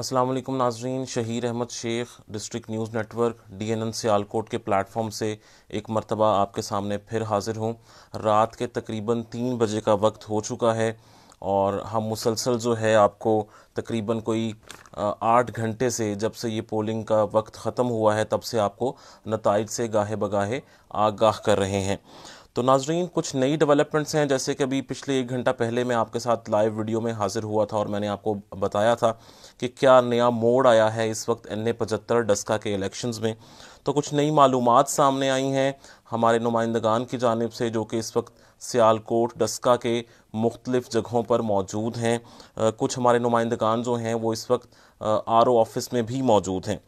Aslam Nazreen Shahir Ahmad Sheikh district news network D N N Sialkot के platform से एक मरतबा आपके सामने फिर हाज़िर हूँ रात के तकरीबन तीन बजे का वक्त हो चुका है और हम मुसलसल जो है आपको तकरीबन कोई आठ घंटे से जब से ये पोलिंग का वक्त ख़त्म हुआ है तब से आपको नतज से गाहे बगाहे आगाह कर रहे हैं तो नाजरीन कुछ नई डेवलपमेंट्स हैं जैसे कि अभी पिछले एक घंटा पहले मैं आपके साथ लाइव वीडियो में हाजिर हुआ था और मैंने आपको बताया था कि क्या नया मोड आया है इस वक्त एन ए पचहत्तर डस्का के इलेक्शंस में तो कुछ नई मालूम सामने आई हैं हमारे नुमाइंदगान की जानब से जो कि इस वक्त सियालकोट डस्का के मुख्तलिफ़ जगहों पर मौजूद हैं कुछ हमारे नुमाइंदगान जो हैं वो इस वक्त आर ओ ऑफिस में भी मौजूद हैं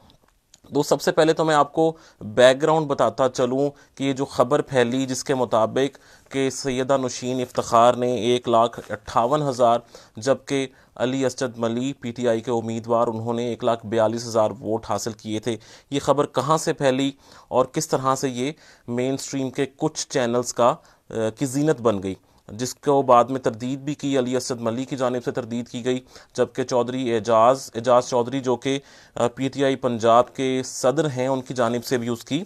तो सबसे पहले तो मैं आपको बैकग्राउंड बताता चलूँ कि ये जो ख़बर फैली जिसके मुताबिक कि सैदा नशीन इफ्तार ने एक लाख अट्ठावन हज़ार जबकि अली असद मली पीटीआई के उम्मीदवार उन्होंने एक लाख बयालीस हज़ार वोट हासिल किए थे ये ख़बर कहाँ से फैली और किस तरह से ये मेन स्ट्रीम के कुछ चैनल्स का की जीनत बन गई जिसको बाद में तरदीद भी की अली असद मलिक की जानब से तरदीद की गई जबकि चौधरी एजाज एजाज चौधरी जो कि पी टी आई पंजाब के सदर हैं उनकी जानब से भी उसकी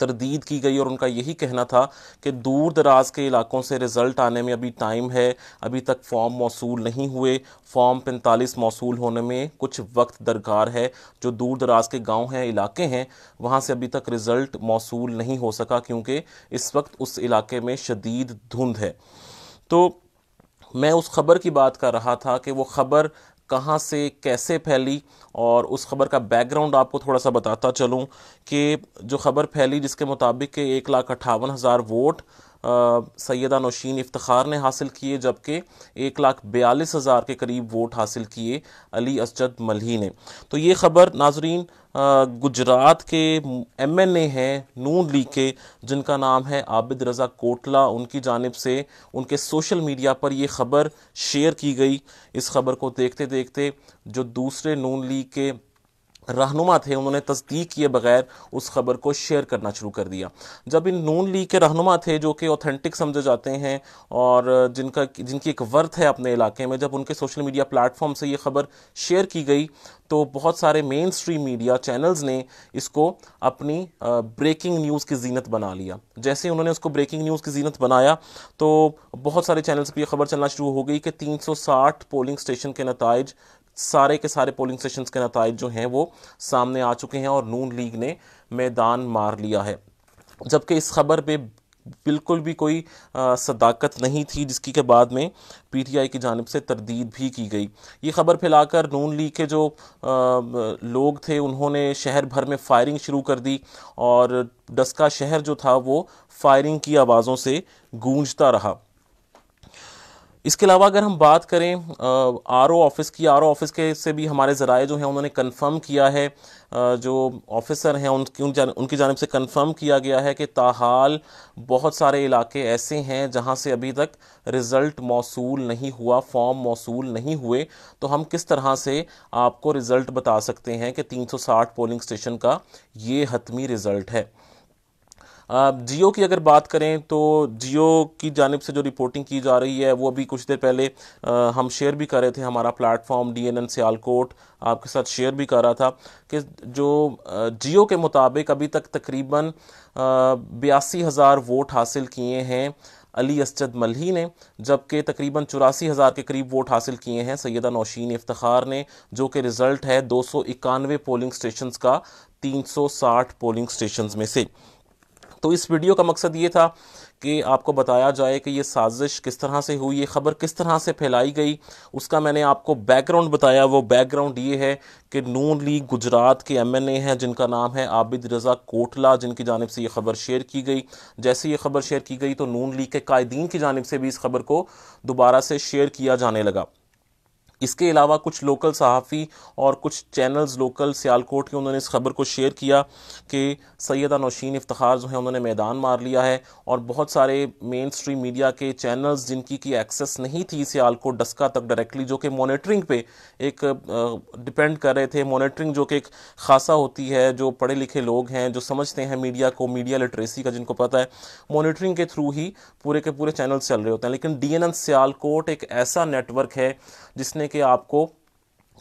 तरदीद की गई और उनका यही कहना था कि दूर दराज के इलाकों से रिज़ल्ट आने में अभी टाइम है अभी तक फॉर्म मौसू नहीं हुए फॉर्म पैंतालीस मौसू होने में कुछ वक्त दरकार है जो दूर दराज के गाँव हैं इलाके हैं वहाँ से अभी तक रिज़ल्ट मौसू नहीं हो सका क्योंकि इस वक्त उस इलाके में शदीद धुंध है तो मैं उस खबर की बात कर रहा था कि वो खबर कहाँ से कैसे फैली और उस खबर का बैकग्राउंड आपको थोड़ा सा बताता चलूँ कि जो खबर फैली जिसके मुताबिक एक लाख अट्ठावन हज़ार वोट सैदा नौशीन इफ्तार ने हासिल किए जबकि एक लाख बयालीस हज़ार के करीब वोट हासिल किए अली असद मलही ने तो ये ख़बर नाजरीन गुजरात के एम एन ए हैं नून लीग के जिनका नाम है आबिद रज़ा कोटला उनकी जानब से उनके सोशल मीडिया पर यह ख़बर शेयर की गई इस खबर को देखते देखते जो दूसरे नून लीग के रहनुमा थे उन्होंने तस्दीक किए बगैर उस खबर को शेयर करना शुरू कर दिया जब इन नून लीग के रहनुमा थे जो कि ऑथेंटिक समझे जाते हैं और जिनका जिनकी एक वर्थ है अपने इलाके में जब उनके सोशल मीडिया प्लेटफॉर्म से ये खबर शेयर की गई तो बहुत सारे मेन स्ट्रीम मीडिया चैनल्स ने इसको अपनी ब्रेकिंग न्यूज़ की जीनत बना लिया जैसे उन्होंने उसको ब्रेकिंग न्यूज़ की जीनत बनाया तो बहुत सारे चैनल्स पर यह खबर चलना शुरू हो गई कि 360 पोलिंग स्टेशन के नतज सारे के सारे पोलिंग स्टेशन के नतज जो हैं वो सामने आ चुके हैं और नून लीग ने मैदान मार लिया है जबकि इस खबर पे बिल्कुल भी कोई आ, सदाकत नहीं थी जिसकी के बाद में पीटीआई की जानब से तरदीद भी की गई ये खबर फैलाकर नून लीग के जो आ, लोग थे उन्होंने शहर भर में फायरिंग शुरू कर दी और डस्का शहर जो था वो फायरिंग की आवाज़ों से गूंजता रहा इसके अलावा अगर हम बात करें आर ओ ऑफिस की आर ओ ऑफिस के से भी हमारे ज़राए जो हैं उन्होंने कंफर्म किया है आ, जो ऑफिसर हैं उनकी उन जान, उनकी जानब से कंफर्म किया गया है कि ताहाल बहुत सारे इलाके ऐसे हैं जहां से अभी तक रिज़ल्ट मौसू नहीं हुआ फॉर्म मौसू नहीं हुए तो हम किस तरह से आपको रिज़ल्ट बता सकते हैं कि तीन पोलिंग स्टेशन का ये हतमी रिज़ल्ट है जियो की अगर बात करें तो जियो की जानब से जो रिपोर्टिंग की जा रही है वो अभी कुछ देर पहले आ, हम शेयर भी कर रहे थे हमारा platform D N N Sialkot आपके साथ शेयर भी कर रहा था कि जो जियो के मुताबिक अभी तक तकरीबन बयासी हज़ार वोट हासिल किए हैं अली असद मलही ने जबकि तकरीबन चौरासी हज़ार के करीब वोट हासिल किए हैं सैदा नौशीन इफ्तार ने जो कि रिज़ल्ट है दो सौ इक्यानवे पोलिंग स्टेशन का तीन सौ साठ पोलिंग स्टेशन में से तो इस वीडियो का मकसद ये था कि आपको बताया जाए कि ये साजिश किस तरह से हुई ये ख़बर किस तरह से फैलाई गई उसका मैंने आपको बैकग्राउंड बताया वो बैकग्राउंड ये है कि नून लीग गुजरात के एम एन ए हैं जिनका नाम है आबिद रज़ा कोटला जिनकी जानब से ये ख़बर शेयर की गई जैसे ये ख़बर शेयर की गई तो नून लीग के कायदीन की जानब से भी इस खबर को दोबारा से शेयर किया जाने लगा इसके अलावा कुछ लोकल सहाफ़ी और कुछ चैनल्स लोकल सियालकोट के उन्होंने इस खबर को शेयर किया कि सैदा नौशीन इफ्तार जो है उन्होंने मैदान मार लिया है और बहुत सारे मेन स्ट्रीम मीडिया के चैनल्स जिनकी की एक्सेस नहीं थी सियालकोट डस्का तक डायरेक्टली जो कि मॉनिटरिंग पे एक डिपेंड कर रहे थे मॉनिटरिंग जो कि एक खासा होती है जो पढ़े लिखे लोग हैं जो समझते हैं मीडिया को मीडिया लिटरेसी का जिनको पता है मॉनिटरिंग के थ्रू ही पूरे के पूरे चैनल चल रहे होते हैं लेकिन डी एन सियालकोट एक ऐसा नेटवर्क है जिसने कि आपको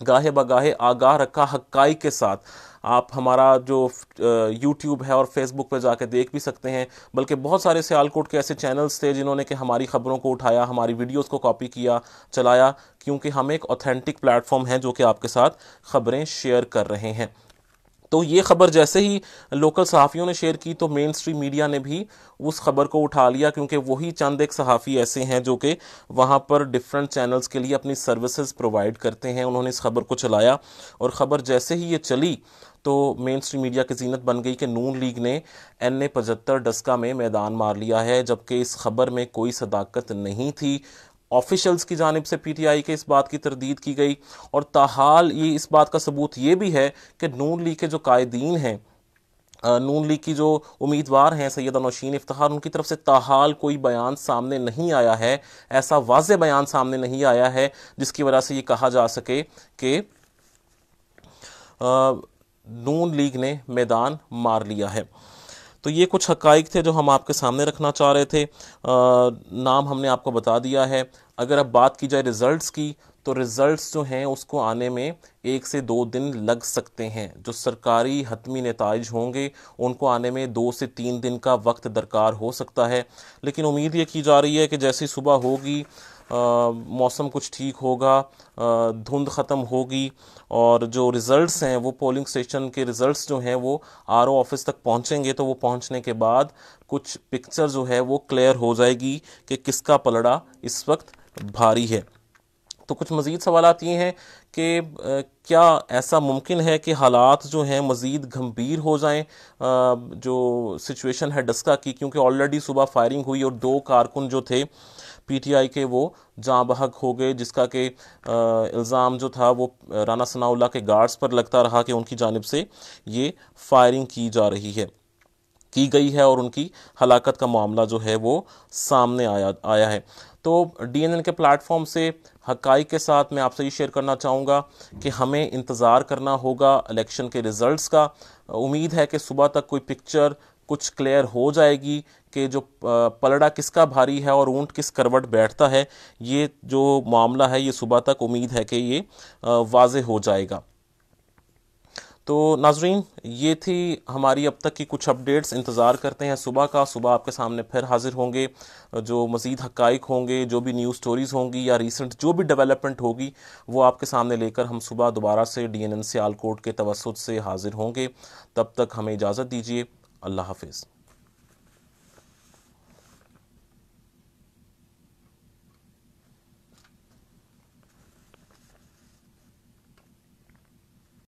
गाहे बगाहे आगाह रखा हकाई के साथ आप हमारा जो यूट्यूब है और फेसबुक पर जाकर देख भी सकते हैं बल्कि बहुत सारे सियालकोट के ऐसे चैनल्स थे जिन्होंने कि हमारी ख़बरों को उठाया हमारी वीडियोस को कॉपी किया चलाया क्योंकि हम एक ऑथेंटिक प्लेटफॉर्म है जो कि आपके साथ ख़बरें शेयर कर रहे हैं तो ये खबर जैसे ही लोकल सहाफ़ियों ने शेयर की तो मेन स्ट्रीम मीडिया ने भी उस खबर को उठा लिया क्योंकि वही चंद एक सहाफ़ी ऐसे हैं जो कि वहाँ पर डिफरेंट चैनल्स के लिए अपनी सर्विसेज प्रोवाइड करते हैं उन्होंने इस खबर को चलाया और ख़बर जैसे ही ये चली तो मेन स्ट्रीम मीडिया की जीनत बन गई कि नून लीग ने एन ए पचहत्तर डस्का में मैदान मार लिया है जबकि इस खबर में कोई सदाकत नहीं थी ऑफिशल्स की जानब से पीटीआई के इस बात की तरदीद की गई और ताहाल ये इस बात का सबूत ये भी है कि नून लीग के जो कायदीन हैं नून लीग की जो उम्मीदवार हैं सैद नौशीन इफ्तार उनकी तरफ से ताहाल कोई बयान सामने नहीं आया है ऐसा वाज बयान सामने नहीं आया है जिसकी वजह से ये कहा जा सके कि नून लीग ने मैदान मार लिया है तो ये कुछ हकाइक थे जो हम आपके सामने रखना चाह रहे थे आ, नाम हमने आपको बता दिया है अगर अब बात की जाए रिज़ल्ट्स की तो रिज़ल्ट्स जो हैं उसको आने में एक से दो दिन लग सकते हैं जो सरकारी हतमी नतज होंगे उनको आने में दो से तीन दिन का वक्त दरकार हो सकता है लेकिन उम्मीद ये की जा रही है कि जैसी सुबह होगी मौसम कुछ ठीक होगा धुंध ख़त्म होगी और जो रिज़ल्ट्स हैं वो पोलिंग स्टेशन के रिज़ल्ट्स जो हैं वो आर ऑफिस तक पहुंचेंगे तो वो पहुंचने के बाद कुछ पिक्चर जो है वो क्लियर हो जाएगी कि किसका पलड़ा इस वक्त भारी है तो कुछ मज़ीद सवाल ये हैं कि क्या ऐसा मुमकिन है कि हालात जो हैं मज़ीद गंभीर हो जाएं जो सिचुएशन है डस्का की क्योंकि ऑलरेडी सुबह फायरिंग हुई और दो कारकुन जो थे पीटीआई के वो जहाँ बहक हो गए जिसका के इल्ज़ाम जो था वो राना सनाउल्ला के गार्ड्स पर लगता रहा कि उनकी जानब से ये फायरिंग की जा रही है की गई है और उनकी हलाकत का मामला जो है वो सामने आया आया है तो डीएनएन के प्लेटफॉर्म से हकाई के साथ मैं आपसे ये शेयर करना चाहूँगा कि हमें इंतज़ार करना होगा इलेक्शन के रिज़ल्ट्स का उम्मीद है कि सुबह तक कोई पिक्चर कुछ क्लियर हो जाएगी कि जो पलड़ा किसका भारी है और ऊँट किस करवट बैठता है ये जो मामला है ये सुबह तक उम्मीद है कि ये वाज हो जाएगा तो नाजरीन ये थी हमारी अब तक की कुछ अपडेट्स इंतज़ार करते हैं सुबह का सुबह आपके सामने फिर हाजिर होंगे जो मज़ीद हक़ होंगे जो भी न्यूज़ स्टोरीज़ होंगी या रिसेंट जो भी डेवलपमेंट होगी वो आपके सामने लेकर हम सुबह दोबारा से डी एन एन सियालकोट के तवसत से हाजिर होंगे तब तक हमें इजाज़त दीजिए अल्लाह हाफिज़